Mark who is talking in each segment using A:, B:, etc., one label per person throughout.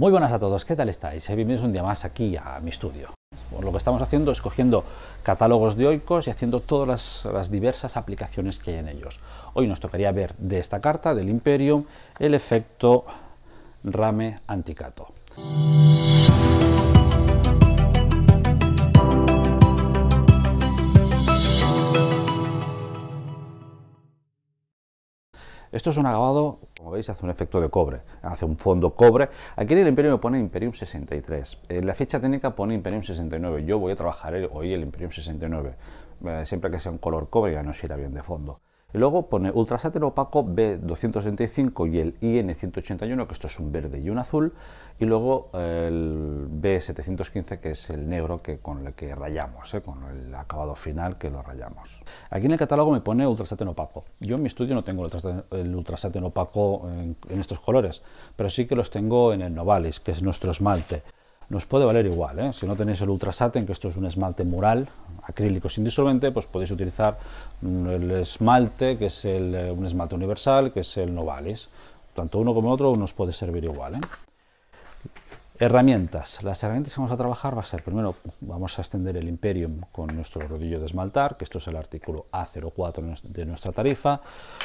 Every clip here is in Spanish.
A: Muy buenas a todos, ¿qué tal estáis? Eh, bienvenidos un día más aquí a mi estudio. lo que estamos haciendo es cogiendo catálogos de oicos y haciendo todas las, las, diversas aplicaciones que hay en ellos. Hoy nos tocaría ver de esta carta, del Imperium, el efecto rame anticato. Esto es un acabado, como veis, hace un efecto de cobre, hace un fondo cobre. Aquí en el Imperium me pone Imperium 63, en la ficha técnica pone Imperium 69, yo voy a trabajar hoy el Imperium 69, eh, siempre que sea un color cobre ya no irá bien de fondo. Y luego pone ultrasátero opaco B265 y el IN181, que esto es un verde y un azul, y luego el B715, que es el negro que, con el que rayamos, ¿eh? con el acabado final que lo rayamos. Aquí en el catálogo me pone Ultrasáten opaco. Yo en mi estudio no tengo el Ultrasáten opaco en estos colores, pero sí que los tengo en el Novalis, que es nuestro esmalte nos puede valer igual. ¿eh? Si no tenéis el ultrasaten, que esto es un esmalte mural acrílico sin disolvente, pues podéis utilizar el esmalte, que es eh, un esmalte universal, que es el Novalis. Tanto uno como el otro nos puede servir igual. ¿eh? Herramientas. Las herramientas que vamos a trabajar va a ser, primero, vamos a extender el Imperium con nuestro rodillo de esmaltar, que esto es el artículo A04 de nuestra tarifa.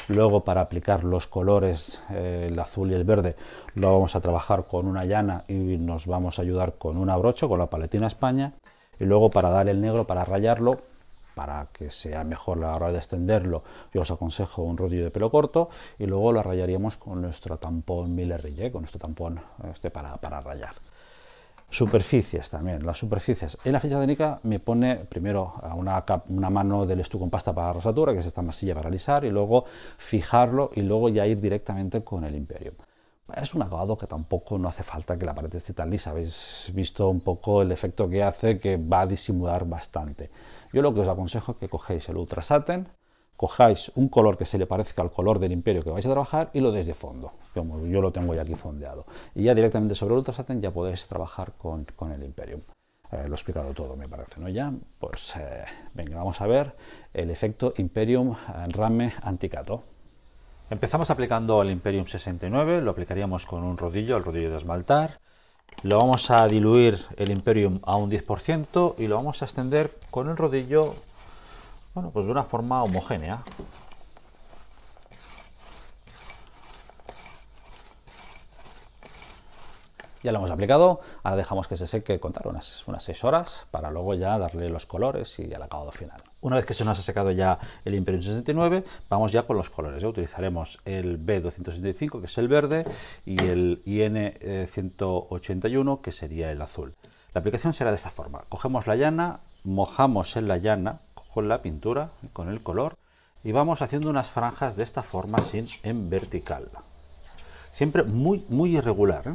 A: Luego, para aplicar los colores, eh, el azul y el verde, lo vamos a trabajar con una llana y nos vamos a ayudar con un abrocho con la paletina España. Y luego, para dar el negro, para rayarlo, para que sea mejor la hora de extenderlo, yo os aconsejo un rodillo de pelo corto y luego lo rayaríamos con nuestro tampón miller ¿eh? con nuestro tampón este para, rayar. Superficies también, las superficies. En la ficha técnica me pone primero una, una mano del estuco con pasta para rasatura, que es esta masilla para alisar, y luego fijarlo y luego ya ir directamente con el imperio. Es un acabado que tampoco no hace falta que la pared esté tan lisa. Habéis visto un poco el efecto que hace, que va a disimular bastante. Yo lo que os aconsejo es que cogéis el Ultra Satin, cojáis un color que se le parezca al color del imperio que vais a trabajar y lo deis de fondo. Como yo lo tengo ya aquí fondeado. Y ya directamente sobre el Ultra Satin ya podéis trabajar con, el Imperium. Eh, lo he explicado todo, me parece, ¿no? Ya, pues eh, venga, vamos a ver el efecto Imperium eh, Rame Anticato. Empezamos aplicando el Imperium 69, lo aplicaríamos con un rodillo, el rodillo de esmaltar. Lo vamos a diluir el Imperium a un 10% y lo vamos a extender con el rodillo bueno, pues de una forma homogénea. Ya lo hemos aplicado, ahora dejamos que se seque contar unas, unas 6 horas para luego ya darle los colores y el acabado final. Una vez que se nos ha secado ya el Imperium 69, vamos ya con los colores. Utilizaremos el B265, que es el verde, y el IN181, eh, que sería el azul. La aplicación será de esta forma. Cogemos la llana, mojamos en la llana con la pintura, con el color, y vamos haciendo unas franjas de esta forma sin, en vertical. Siempre muy, muy irregular. ¿eh?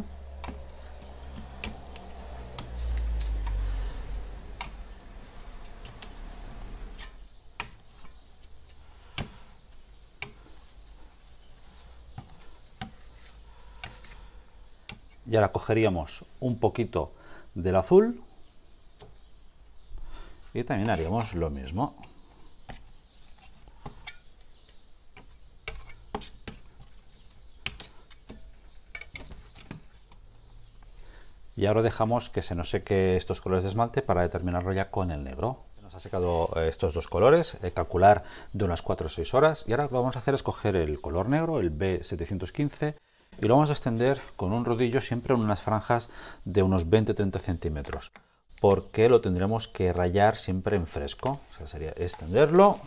A: Y ahora cogeríamos un poquito del azul y también haríamos lo mismo. Y ahora dejamos que se nos seque estos colores de esmalte para determinarlo ya con el negro. Nos ha secado eh, estos dos colores, eh, calcular de unas 4 o 6 horas. Y ahora lo que vamos a hacer es coger el color negro, el B715, y lo vamos a extender con un rodillo siempre en unas franjas de unos 20-30 centímetros porque lo tendremos que rayar siempre en fresco. O sea, sería extenderlo.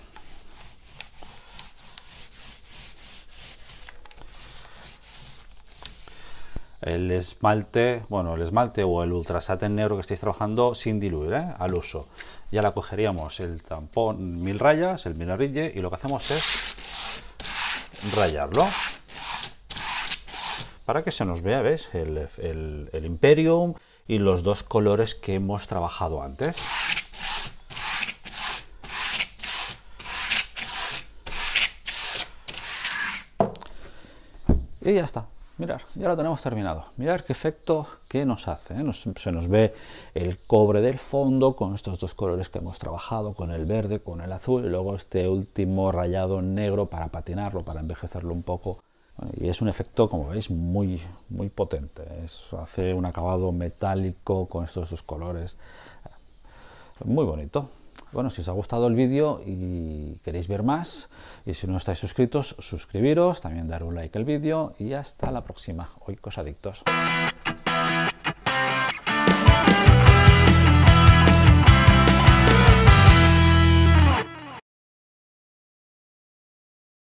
A: El esmalte, bueno, el esmalte o el satén negro que estáis trabajando sin diluir, ¿eh? al uso. Ya la cogeríamos el tampón mil rayas, el mil y lo que hacemos es rayarlo para que se nos vea, ¿ves? El, Imperium y los dos colores que hemos trabajado antes. Y ya está. Mirar, ya lo tenemos terminado. Mirar qué efecto que nos hace. ¿eh? se nos ve el cobre del fondo con estos dos colores que hemos trabajado, con el verde, con el azul, y luego este último rayado negro para patinarlo, para envejecerlo un poco y es un efecto, como veis, muy, muy potente. Es, hace un acabado metálico con estos dos colores. Muy bonito. Bueno, si os ha gustado el vídeo y queréis ver más, y si no estáis suscritos, suscribiros, también dar un like al vídeo y hasta la próxima. Hoy, adictos